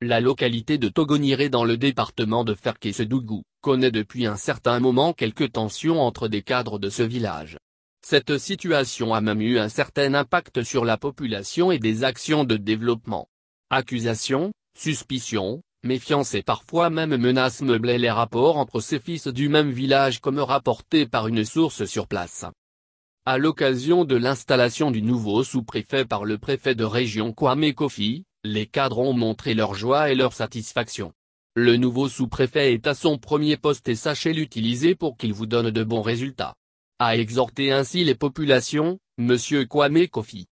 La localité de Togoniré dans le département de Ferké-Sedougou, connaît depuis un certain moment quelques tensions entre des cadres de ce village. Cette situation a même eu un certain impact sur la population et des actions de développement. Accusations, suspicions, méfiance et parfois même menaces meublaient les rapports entre ces fils du même village comme rapporté par une source sur place. À l'occasion de l'installation du nouveau sous-préfet par le préfet de région Kwame Kofi, les cadres ont montré leur joie et leur satisfaction. Le nouveau sous-préfet est à son premier poste et sachez l'utiliser pour qu'il vous donne de bons résultats. A exhorté ainsi les populations, M. Kwame Kofi.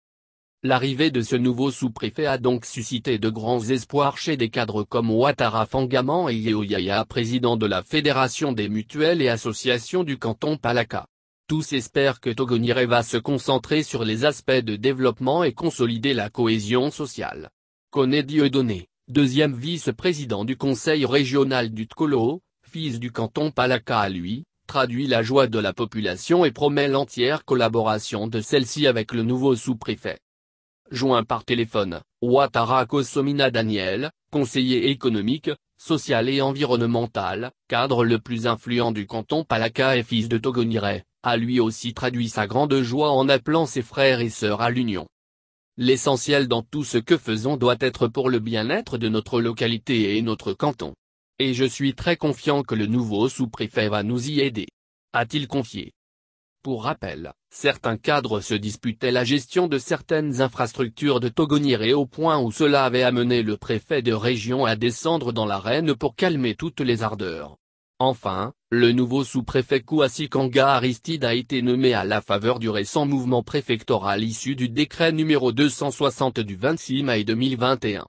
L'arrivée de ce nouveau sous-préfet a donc suscité de grands espoirs chez des cadres comme Ouattara Fangaman et Yeoyaya président de la Fédération des mutuelles et associations du canton Palaka. Tous espèrent que Togonire va se concentrer sur les aspects de développement et consolider la cohésion sociale. Koné Dieudonné, deuxième vice-président du conseil régional du Tkolo, fils du canton Palaka à lui, traduit la joie de la population et promet l'entière collaboration de celle-ci avec le nouveau sous-préfet. Joint par téléphone, Ouattara Kosomina Daniel, conseiller économique, social et environnemental, cadre le plus influent du canton Palaka et fils de Togonire, a lui aussi traduit sa grande joie en appelant ses frères et sœurs à l'union. L'essentiel dans tout ce que faisons doit être pour le bien-être de notre localité et notre canton. Et je suis très confiant que le nouveau sous-préfet va nous y aider. A-t-il confié Pour rappel, certains cadres se disputaient la gestion de certaines infrastructures de et au point où cela avait amené le préfet de région à descendre dans l'arène pour calmer toutes les ardeurs. Enfin, le nouveau sous-préfet Kouassi Kanga Aristide a été nommé à la faveur du récent mouvement préfectoral issu du décret numéro 260 du 26 mai 2021.